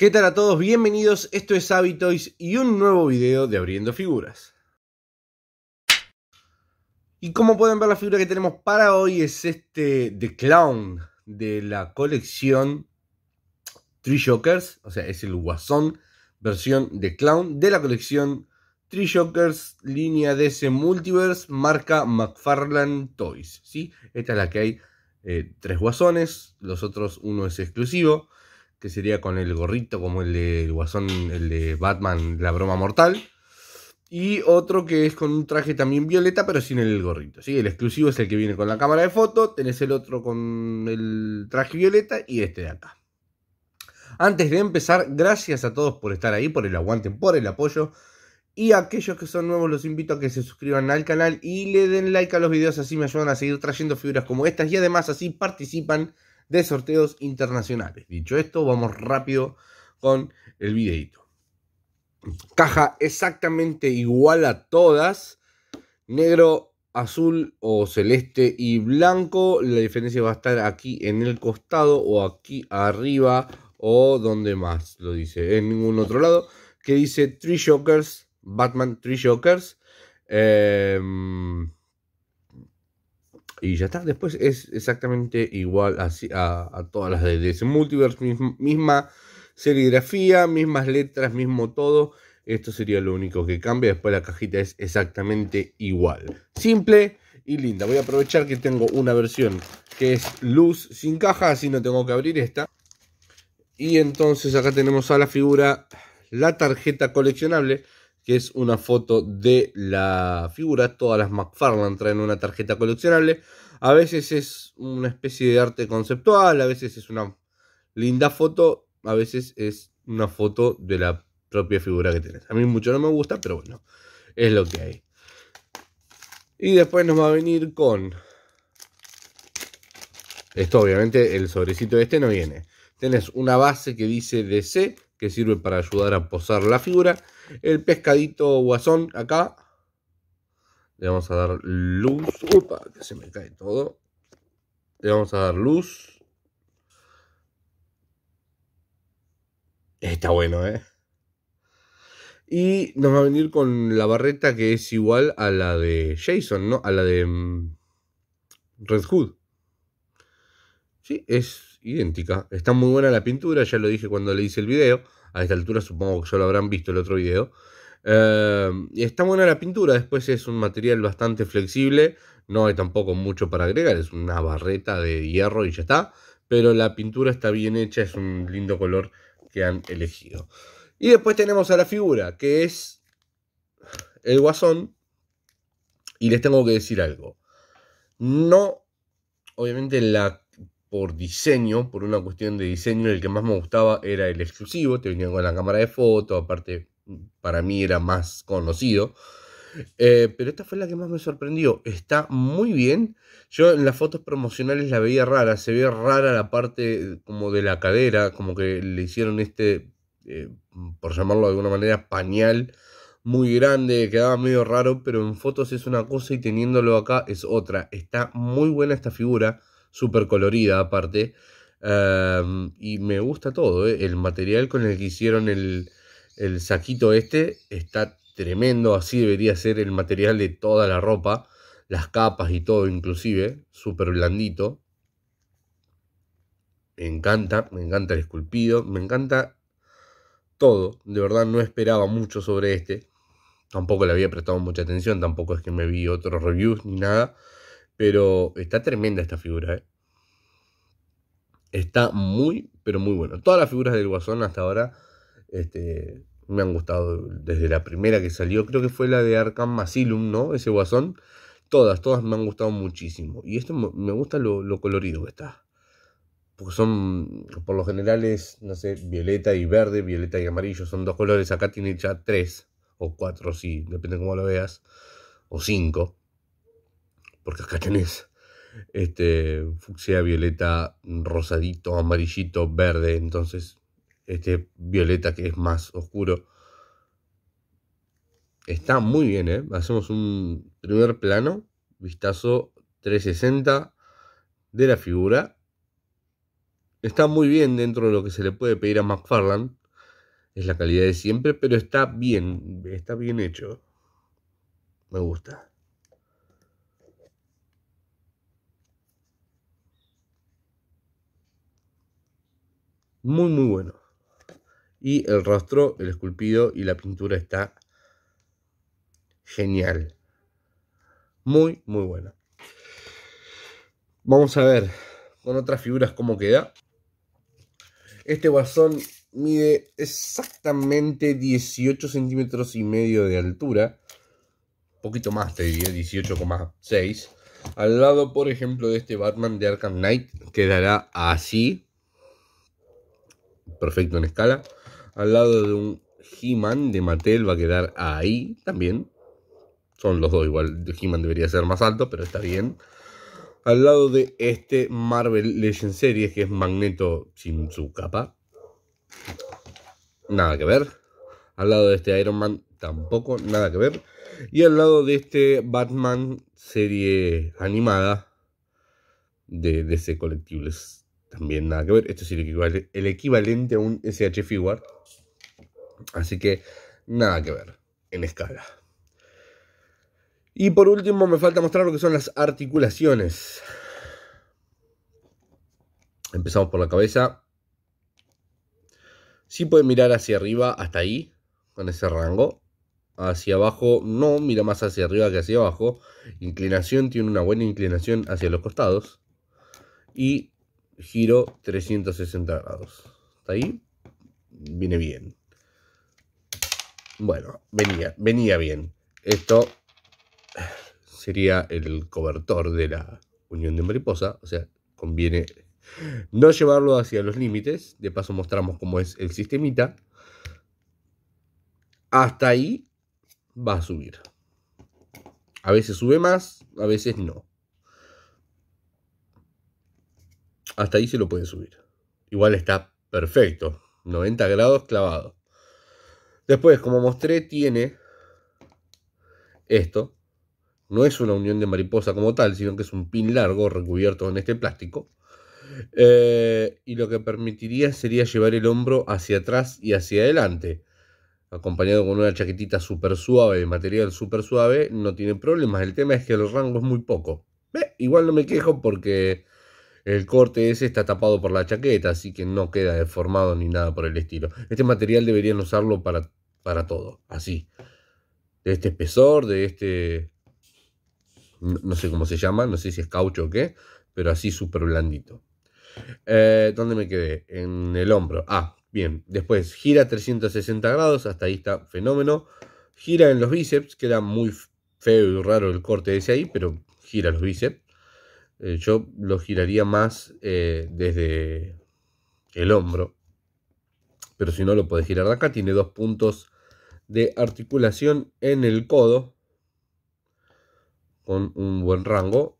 ¿Qué tal a todos? Bienvenidos, esto es Habitoys y un nuevo video de Abriendo Figuras. Y como pueden ver la figura que tenemos para hoy es este The Clown de la colección Three Jokers, o sea es el Guasón versión de Clown de la colección tree Jokers línea DC Multiverse marca McFarland Toys, ¿sí? Esta es la que hay eh, tres guasones, los otros uno es exclusivo que sería con el gorrito como el de Guasón, el de Batman, la broma mortal. Y otro que es con un traje también violeta, pero sin el gorrito. ¿sí? El exclusivo es el que viene con la cámara de foto, tenés el otro con el traje violeta y este de acá. Antes de empezar, gracias a todos por estar ahí, por el aguante, por el apoyo. Y a aquellos que son nuevos los invito a que se suscriban al canal y le den like a los videos, así me ayudan a seguir trayendo figuras como estas y además así participan de sorteos internacionales. Dicho esto, vamos rápido con el videito. Caja exactamente igual a todas. Negro, azul o celeste y blanco. La diferencia va a estar aquí en el costado o aquí arriba o donde más lo dice. En ningún otro lado. Que dice Three Jokers, Batman Three Jokers. Em, y ya está. Después es exactamente igual a, a, todas las de ese multiverse, misma, misma serigrafía, mismas letras, mismo todo. Esto sería lo único que cambia. Después la cajita es exactamente igual. Simple y linda. Voy a aprovechar que tengo una versión que es luz sin caja, así no tengo que abrir esta. Y entonces acá tenemos a la figura, la tarjeta coleccionable que es una foto de la figura. Todas las McFarland traen una tarjeta coleccionable. A veces es una especie de arte conceptual, a veces es una linda foto, a veces es una foto de la propia figura que tenés. A mí mucho no me gusta, pero bueno, es lo que hay. Y después nos va a venir con... Esto obviamente, el sobrecito de este no viene. Tenés una base que dice DC, que sirve para ayudar a posar la figura. El pescadito guasón acá. Le vamos a dar luz. Upa, que se me cae todo. Le vamos a dar luz. Está bueno, ¿eh? Y nos va a venir con la barreta que es igual a la de Jason, ¿no? A la de mm, Red Hood. Sí, es idéntica. Está muy buena la pintura, ya lo dije cuando le hice el video. A esta altura supongo que ya lo habrán visto el otro video. Em, está buena la pintura, después es un material bastante flexible. No hay tampoco mucho para agregar, es una barreta de hierro y ya está. Pero la pintura está bien hecha, es un lindo color que han elegido. Y después tenemos a la figura, que es el guasón. Y les tengo que decir algo. No, obviamente la por diseño, por una cuestión de diseño, el que más me gustaba era el exclusivo, te venía con la cámara de foto, aparte para mí era más conocido. Eh, pero esta fue la que más me sorprendió. Está muy bien. Yo en las fotos promocionales la veía rara. Se ve rara la parte como de la cadera, como que le hicieron este, eh, por llamarlo de alguna manera, pañal muy grande. Quedaba medio raro, pero en fotos es una cosa y teniéndolo acá es otra. Está muy buena esta figura súper colorida aparte. Em, y me gusta todo, eh. el material con el que hicieron el, el, saquito este está tremendo, así debería ser el material de toda la ropa, las capas y todo inclusive, súper blandito. Me encanta, me encanta el esculpido, me encanta todo, de verdad no esperaba mucho sobre este, tampoco le había prestado mucha atención, tampoco es que me vi otros reviews ni nada. Pero está tremenda esta figura, ¿eh? Está muy, pero muy bueno. Todas las figuras del Guasón hasta ahora este, me han gustado. Desde la primera que salió, creo que fue la de Arkham Asylum, ¿no? Ese Guasón. Todas, todas me han gustado muchísimo. Y esto me gusta lo, lo colorido que está. Porque son, por lo general es, no sé, violeta y verde, violeta y amarillo. Son dos colores. Acá tiene ya tres o cuatro, sí, depende cómo lo veas. O cinco porque acá tenés este, fucsia, violeta, rosadito, amarillito, verde, entonces este violeta que es más oscuro. Está muy bien, ¿eh? Hacemos un primer plano, vistazo 360 de la figura. Está muy bien dentro de lo que se le puede pedir a McFarland. Es la calidad de siempre, pero está bien, está bien hecho. Me gusta. Muy, muy bueno. Y el rostro, el esculpido y la pintura está genial. Muy, muy buena. Vamos a ver con otras figuras cómo queda. Este guasón mide exactamente 18 centímetros y medio de altura. un Poquito más, te diría, 18,6. Al lado, por ejemplo, de este Batman de Arkham Knight quedará así perfecto en escala. Al lado de un He-Man de Mattel va a quedar ahí también. Son los dos igual. He-Man debería ser más alto, pero está bien. Al lado de este Marvel Legends Series, que es Magneto sin su capa. Nada que ver. Al lado de este Iron Man tampoco, nada que ver. Y al lado de este Batman serie animada de DC Collectibles también nada que ver. Esto es el equivalente, a un SH figure Así que nada que ver en escala. Y por último me falta mostrar lo que son las articulaciones. Empezamos por la cabeza. Sí puede mirar hacia arriba, hasta ahí, con ese rango. Hacia abajo, no, mira más hacia arriba que hacia abajo. Inclinación, tiene una buena inclinación hacia los costados. Y giro 360 grados. ¿Está ahí? Viene bien. Bueno, venía, venía bien. Esto sería el cobertor de la unión de mariposa. O sea, conviene no llevarlo hacia los límites. De paso mostramos cómo es el sistemita. Hasta ahí va a subir. A veces sube más, a veces no. hasta ahí se lo puede subir. Igual está perfecto. 90 grados clavado. Después, como mostré, tiene esto. No es una unión de mariposa como tal, sino que es un pin largo recubierto en este plástico. Eh, y lo que permitiría sería llevar el hombro hacia atrás y hacia adelante. Acompañado con una chaquetita súper suave, de material súper suave, no tiene problemas. El tema es que el rango es muy poco. Eh, igual no me quejo porque el corte ese está tapado por la chaqueta, así que no queda deformado ni nada por el estilo. Este material deberían usarlo para, para todo, así. De este espesor, de este... No, sé cómo se llama, no sé si es caucho o qué, pero así súper blandito. Eh, ¿Dónde me quedé? En el hombro. Ah, bien. Después gira 360 grados, hasta ahí está fenómeno. Gira en los bíceps, queda muy feo y raro el corte ese ahí, pero gira los bíceps. Eh, yo lo giraría más eh, desde el hombro. Pero si no lo puedes girar de acá, tiene dos puntos de articulación en el codo. Con un buen rango.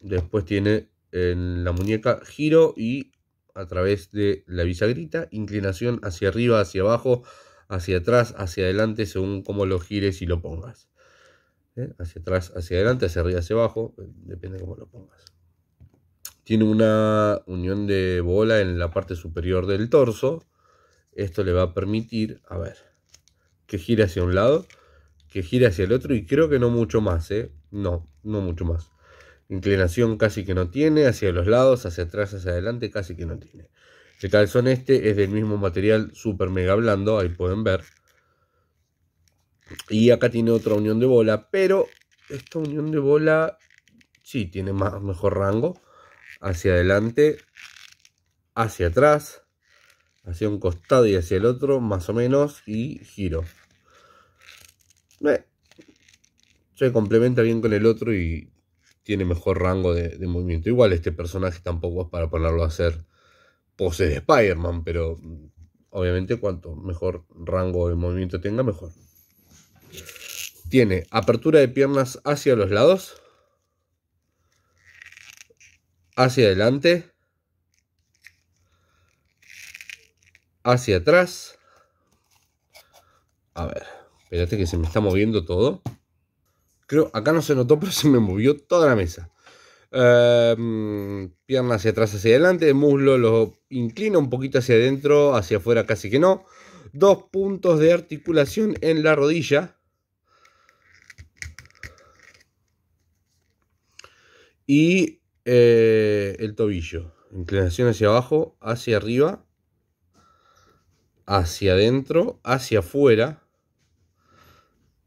Después tiene en la muñeca giro y a través de la bisagrita, inclinación hacia arriba, hacia abajo, hacia atrás, hacia adelante, según cómo lo gires y lo pongas. ¿eh? hacia atrás, hacia adelante, hacia arriba, hacia abajo, depende de cómo lo pongas. Tiene una unión de bola en la parte superior del torso. Esto le va a permitir, a ver, que gire hacia un lado, que gire hacia el otro y creo que no mucho más, ¿eh? No, no mucho más. Inclinación casi que no tiene, hacia los lados, hacia atrás, hacia adelante, casi que no tiene. El calzón este es del mismo material super mega blando, ahí pueden ver. Y acá tiene otra unión de bola, pero esta unión de bola sí tiene más, mejor rango. Hacia adelante, hacia atrás, hacia un costado y hacia el otro, más o menos, y giro. se complementa bien con el otro y tiene mejor rango de, movimiento. Igual este personaje tampoco es para ponerlo a hacer poses de Spider-Man, pero obviamente cuanto mejor rango de movimiento tenga, mejor tiene apertura de piernas hacia los lados, hacia adelante, hacia atrás. A ver, espérate que se me está moviendo todo. Creo, acá no se notó, pero se me movió toda la mesa. Em, pierna hacia atrás, hacia adelante, muslo lo inclino un poquito hacia adentro, hacia afuera casi que no. Dos puntos de articulación en la rodilla y eh, el tobillo. Inclinación hacia abajo, hacia arriba, hacia adentro, hacia afuera,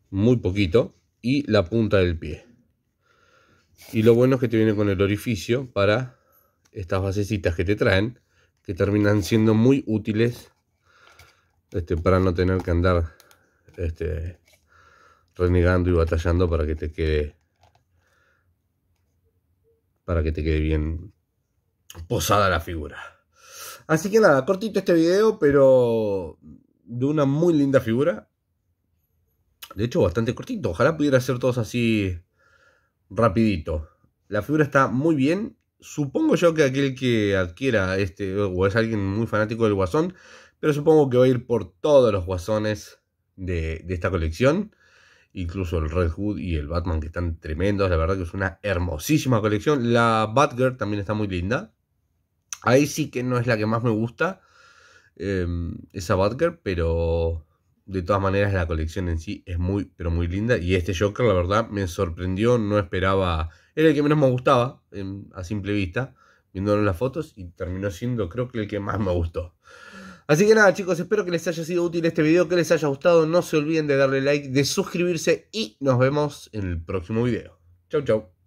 muy poquito, y la punta del pie. Y lo bueno es que te viene con el orificio para estas basecitas que te traen, que terminan siendo muy útiles este, para no tener que andar este, renegando y batallando para que te quede para que te quede bien posada la figura. Así que nada, cortito este video, pero de una muy linda figura. De hecho, bastante cortito. Ojalá pudiera ser todos así rapidito. La figura está muy bien. Supongo yo que aquel que adquiera este, o es alguien muy fanático del guasón, pero supongo que va a ir por todos los guasones de, de esta colección incluso el Red Hood y el Batman que están tremendos, la verdad que es una hermosísima colección. La Batgirl también está muy linda. Ahí sí que no es la que más me gusta, em, esa Batgirl, pero de todas maneras la colección en sí es muy, pero muy linda. Y este Joker, la verdad, me sorprendió, no esperaba, era el que menos me gustaba em, a simple vista, viéndolo en las fotos, y terminó siendo creo que el que más me gustó. Así que nada chicos, espero que les haya sido útil este video, que les haya gustado. No se olviden de darle like, de suscribirse y nos vemos en el próximo video. Chau chau.